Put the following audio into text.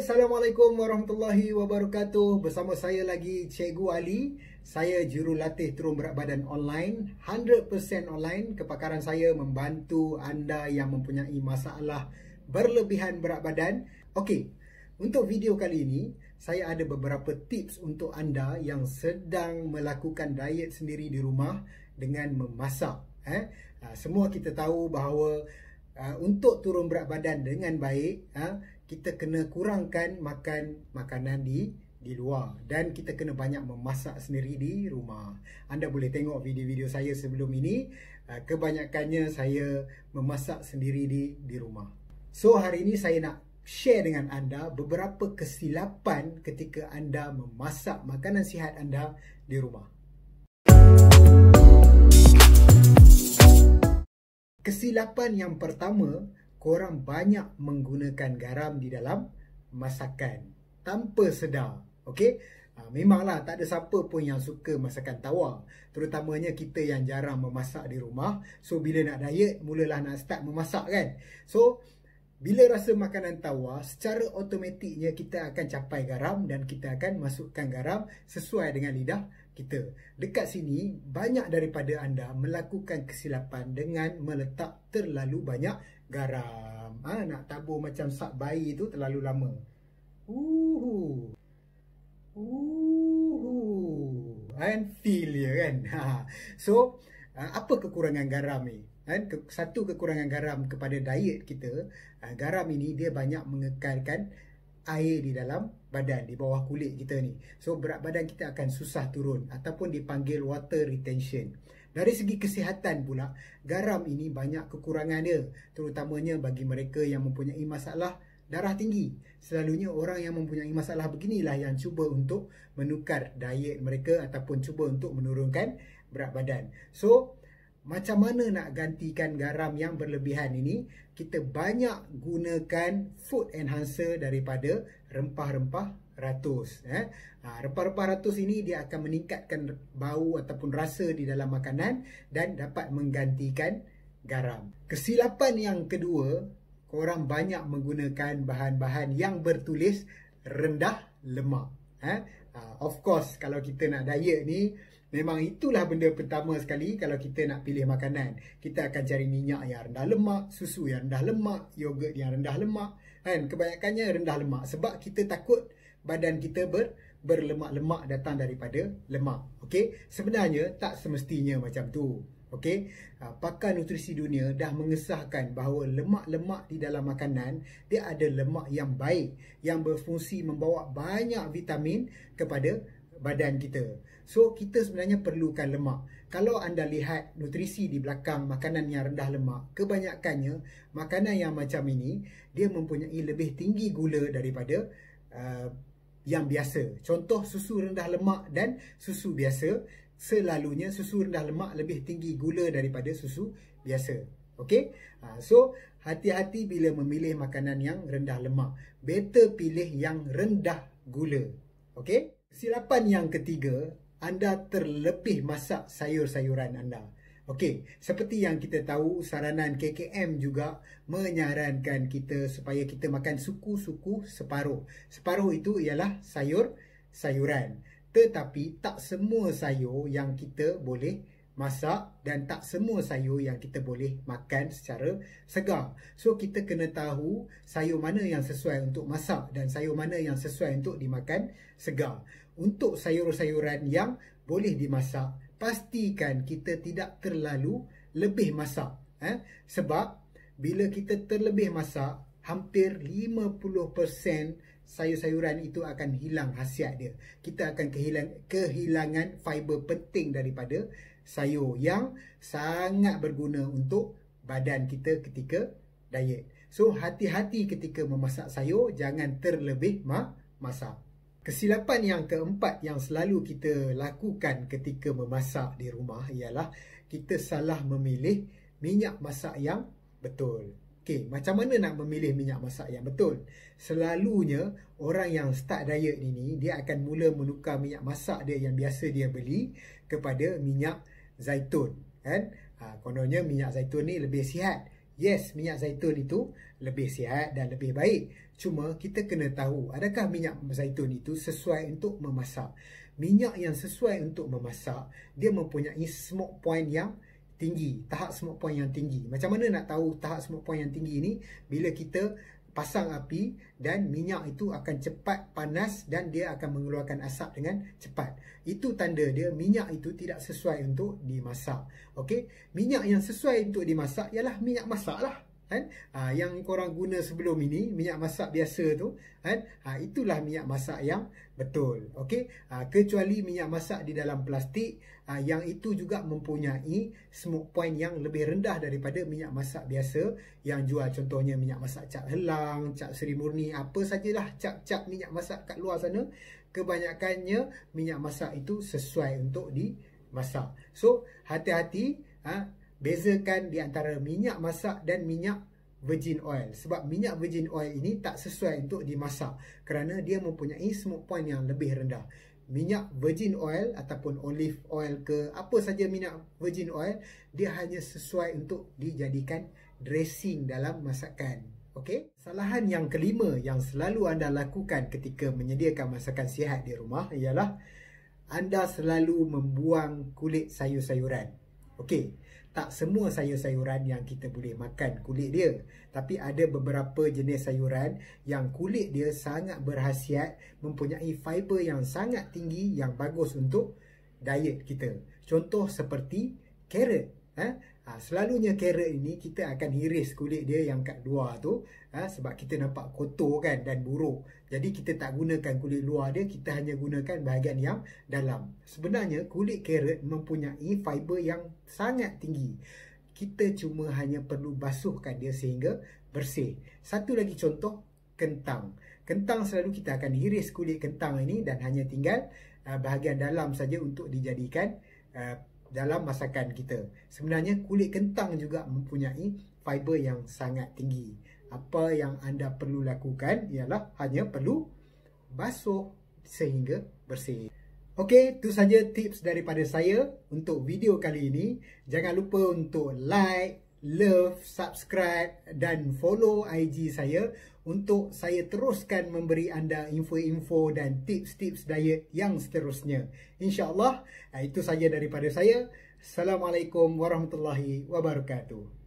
Assalamualaikum warahmatullahi wabarakatuh Bersama saya lagi Cikgu Ali Saya jurulatih turun berat badan online 100% online Kepakaran saya membantu anda yang mempunyai masalah berlebihan berat badan Okey, untuk video kali ini Saya ada beberapa tips untuk anda yang sedang melakukan diet sendiri di rumah Dengan memasak eh? Ah, semua kita tahu bahawa Uh, untuk turun berat badan dengan baik, uh, kita kena kurangkan makan makanan di di luar dan kita kena banyak memasak sendiri di rumah. Anda boleh tengok video-video saya sebelum ini, ah, kebanyakannya saya memasak sendiri di di rumah. So hari ini saya nak share dengan anda beberapa kesilapan ketika anda memasak makanan sihat anda di rumah. Kesilapan yang pertama korang banyak menggunakan garam di dalam masakan tanpa sedar. Okey? Ha, ah, memanglah tak ada siapa pun yang suka masakan tawar. Terutamanya kita yang jarang memasak di rumah. So, bila nak diet, mulalah nak start memasak kan? So, bila rasa makanan tawar, secara automatiknya kita akan capai garam dan kita akan masukkan garam sesuai dengan lidah kita. Dekat sini, banyak daripada anda melakukan kesilapan dengan meletak terlalu banyak garam. Ha, nak tabur macam sak bayi tu terlalu lama. Uhu. Uhu. And feel ya kan. Ha. So, Ha, apa kekurangan garam ni kan satu kekurangan garam kepada diet kita ha, garam ini dia banyak mengekalkan air di dalam badan di bawah kulit kita ni so berat badan kita akan susah turun ataupun dipanggil water retention dari segi kesihatan pula garam ini banyak kekurangan dia terutamanya bagi mereka yang mempunyai masalah darah tinggi selalunya orang yang mempunyai masalah beginilah yang cuba untuk menukar diet mereka ataupun cuba untuk menurunkan berat badan. So, macam mana nak gantikan garam yang berlebihan ini? Kita banyak gunakan food enhancer daripada rempah-rempah ratus. Eh? Ha, rempah-rempah ratus ini dia akan meningkatkan bau ataupun rasa di dalam makanan dan dapat menggantikan garam. Kesilapan yang kedua, korang banyak menggunakan bahan-bahan yang bertulis rendah lemak. Eh? Ha, of course, kalau kita nak diet ni, Memang itulah benda pertama sekali kalau kita nak pilih makanan. Kita akan cari minyak yang rendah lemak, susu yang rendah lemak, yogurt yang rendah lemak. Kan? Kebanyakannya rendah lemak sebab kita takut badan kita ber berlemak-lemak datang daripada lemak. Okay, sebenarnya tak semestinya macam tu. Okay, ah, pakar nutrisi dunia dah mengesahkan bahawa lemak-lemak di dalam makanan dia ada lemak yang baik yang berfungsi membawa banyak vitamin kepada badan kita. So kita sebenarnya perlukan lemak. Kalau anda lihat nutrisi di belakang makanan yang rendah lemak, kebanyakannya makanan yang macam ini dia mempunyai lebih tinggi gula daripada uh, yang biasa. Contoh susu rendah lemak dan susu biasa, selalunya susu rendah lemak lebih tinggi gula daripada susu biasa. Okay. Uh, so hati-hati bila memilih makanan yang rendah lemak. Better pilih yang rendah gula. Okay. Kesilapan yang ketiga, anda terlebih masak sayur-sayuran anda. Okey, seperti yang kita tahu, saranan KKM juga menyarankan kita supaya kita makan suku-suku separuh. Separuh itu ialah sayur-sayuran. Tetapi tak semua sayur yang kita boleh makan masak dan tak semua sayur yang kita boleh makan secara segar. So kita kena tahu sayur mana yang sesuai untuk masak dan sayur mana yang sesuai untuk dimakan segar. Untuk sayur-sayuran yang boleh dimasak, pastikan kita tidak terlalu lebih masak. Eh? Sebab bila kita terlebih masak, hampir 50% sayur-sayuran itu akan hilang khasiat dia. Kita akan kehilangan, kehilangan fiber penting daripada sayur yang sangat berguna untuk badan kita ketika diet. So hati-hati ketika memasak sayur, jangan terlebih ma masak. Kesilapan yang keempat yang selalu kita lakukan ketika memasak di rumah ialah kita salah memilih minyak masak yang betul. Okay, macam mana nak memilih minyak masak yang betul? Selalunya orang yang start diet ini dia akan mula menukar minyak masak dia yang biasa dia beli kepada minyak zaitun kan ha, kononnya minyak zaitun ni lebih sihat yes minyak zaitun itu lebih sihat dan lebih baik cuma kita kena tahu adakah minyak zaitun itu sesuai untuk memasak minyak yang sesuai untuk memasak dia mempunyai smoke point yang tinggi tahap smoke point yang tinggi macam mana nak tahu tahap smoke point yang tinggi ini? bila kita pasang api dan minyak itu akan cepat panas dan dia akan mengeluarkan asap dengan cepat. Itu tanda dia minyak itu tidak sesuai untuk dimasak. Okey, minyak yang sesuai untuk dimasak ialah minyak masaklah kan ha, yang korang guna sebelum ini minyak masak biasa tu kan ha, itulah minyak masak yang betul okey ha, ah, kecuali minyak masak di dalam plastik ha, yang itu juga mempunyai smoke point yang lebih rendah daripada minyak masak biasa yang jual contohnya minyak masak cap helang cap seri murni apa sajalah cap-cap minyak masak kat luar sana kebanyakannya minyak masak itu sesuai untuk di masak. so hati-hati ha, bezakan di antara minyak masak dan minyak virgin oil sebab minyak virgin oil ini tak sesuai untuk dimasak kerana dia mempunyai smoke point yang lebih rendah minyak virgin oil ataupun olive oil ke apa saja minyak virgin oil dia hanya sesuai untuk dijadikan dressing dalam masakan Okey, kesalahan yang kelima yang selalu anda lakukan ketika menyediakan masakan sihat di rumah ialah anda selalu membuang kulit sayur-sayuran. Okey, tak semua sayur-sayuran yang kita boleh makan kulit dia tapi ada beberapa jenis sayuran yang kulit dia sangat berhasiat mempunyai fiber yang sangat tinggi yang bagus untuk diet kita contoh seperti carrot eh Ha, selalunya carrot ini kita akan iris kulit dia yang kat luar tu ha, sebab kita nampak kotor kan dan buruk. Jadi kita tak gunakan kulit luar dia, kita hanya gunakan bahagian yang dalam. Sebenarnya kulit carrot mempunyai fiber yang sangat tinggi. Kita cuma hanya perlu basuhkan dia sehingga bersih. Satu lagi contoh, kentang. Kentang selalu kita akan iris kulit kentang ini dan hanya tinggal ha, bahagian dalam saja untuk dijadikan ha, dalam masakan kita. Sebenarnya kulit kentang juga mempunyai fiber yang sangat tinggi. Apa yang anda perlu lakukan ialah hanya perlu basuh sehingga bersih. Okey, itu saja tips daripada saya untuk video kali ini. Jangan lupa untuk like, love, subscribe dan follow IG saya untuk saya teruskan memberi anda info-info dan tips-tips diet yang seterusnya. InsyaAllah, eh, itu saja daripada saya. Assalamualaikum warahmatullahi wabarakatuh.